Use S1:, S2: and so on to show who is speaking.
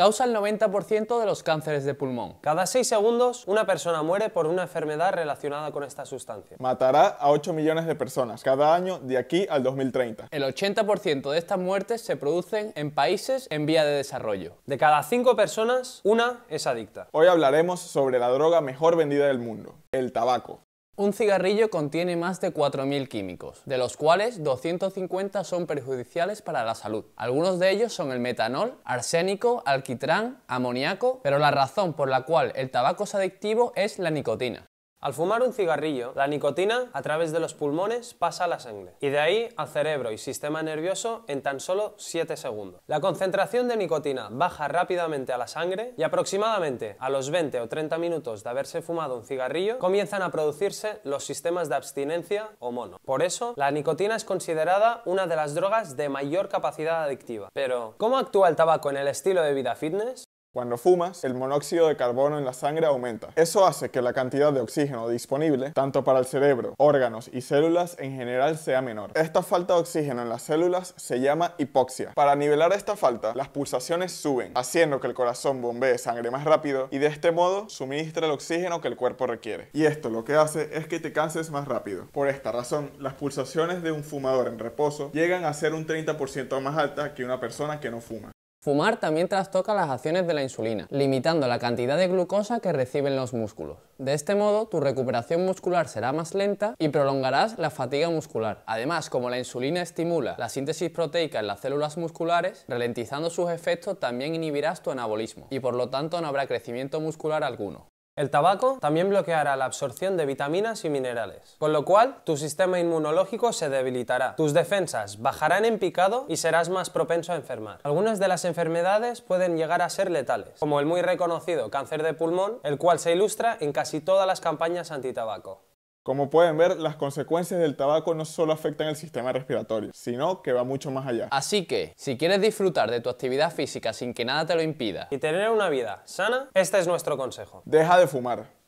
S1: causa el 90% de los cánceres de pulmón. Cada 6 segundos, una persona muere por una enfermedad relacionada con esta sustancia.
S2: Matará a 8 millones de personas cada año de aquí al 2030.
S1: El 80% de estas muertes se producen en países en vía de desarrollo. De cada 5 personas, una es adicta.
S2: Hoy hablaremos sobre la droga
S1: mejor vendida del mundo, el tabaco. Un cigarrillo contiene más de 4.000 químicos, de los cuales 250 son perjudiciales para la salud. Algunos de ellos son el metanol, arsénico, alquitrán, amoníaco, pero la razón por la cual el tabaco es adictivo es la nicotina. Al fumar un cigarrillo, la nicotina a través de los pulmones pasa
S3: a la sangre y de ahí al cerebro y sistema nervioso en tan solo 7 segundos. La concentración de nicotina baja rápidamente a la sangre y aproximadamente a los 20 o 30 minutos de haberse fumado un cigarrillo comienzan a producirse los sistemas de abstinencia o mono. Por eso, la nicotina es considerada una de las drogas de mayor capacidad adictiva. Pero, ¿cómo actúa
S2: el tabaco en el estilo de vida fitness? Cuando fumas, el monóxido de carbono en la sangre aumenta. Eso hace que la cantidad de oxígeno disponible, tanto para el cerebro, órganos y células en general, sea menor. Esta falta de oxígeno en las células se llama hipoxia. Para nivelar esta falta, las pulsaciones suben, haciendo que el corazón bombee sangre más rápido y de este modo suministra el oxígeno que el cuerpo requiere. Y esto lo que hace es que te canses más rápido. Por esta razón, las pulsaciones de un fumador en reposo llegan a ser un 30% más altas que una persona que no fuma.
S1: Fumar también trastoca las acciones de la insulina, limitando la cantidad de glucosa que reciben los músculos. De este modo, tu recuperación muscular será más lenta y prolongarás la fatiga muscular. Además, como la insulina estimula la síntesis proteica en las células musculares, ralentizando sus efectos también inhibirás tu anabolismo y por lo tanto no habrá crecimiento muscular alguno. El tabaco también bloqueará la absorción de vitaminas y minerales, con lo cual tu sistema inmunológico
S3: se debilitará, tus defensas bajarán en picado y serás más propenso a enfermar. Algunas de las enfermedades pueden llegar a ser letales, como el muy reconocido cáncer de pulmón, el cual se ilustra en casi todas las campañas antitabaco.
S2: Como pueden ver, las consecuencias del tabaco no solo afectan el sistema respiratorio, sino que va mucho más allá. Así que, si quieres disfrutar de tu actividad
S1: física sin que nada te lo impida y tener una vida sana, este es nuestro consejo.
S2: Deja de fumar.